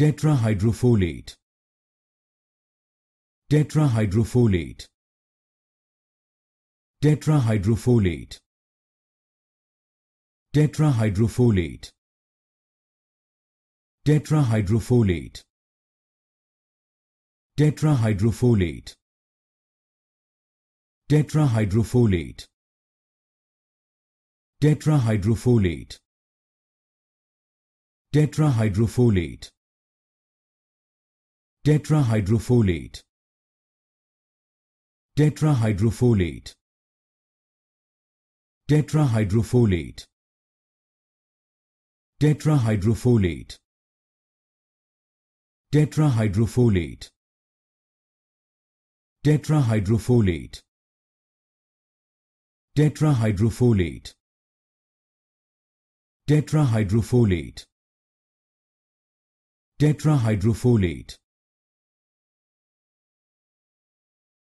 tetrahydrofolate tetrahydrofolate tetrahydrofolate tetrahydrofolate tetrahydrofolate tetrahydrofolate tetrahydrofolate tetrahydrofolate tetrahydrofolate tetrahydrofolate tetrahydrofolate tetrahydrofolate tetrahydrofolate tetrahydrofolate tetrahydrofolate tetrahydrofolate tetrahydrofolate tetrahydrofolate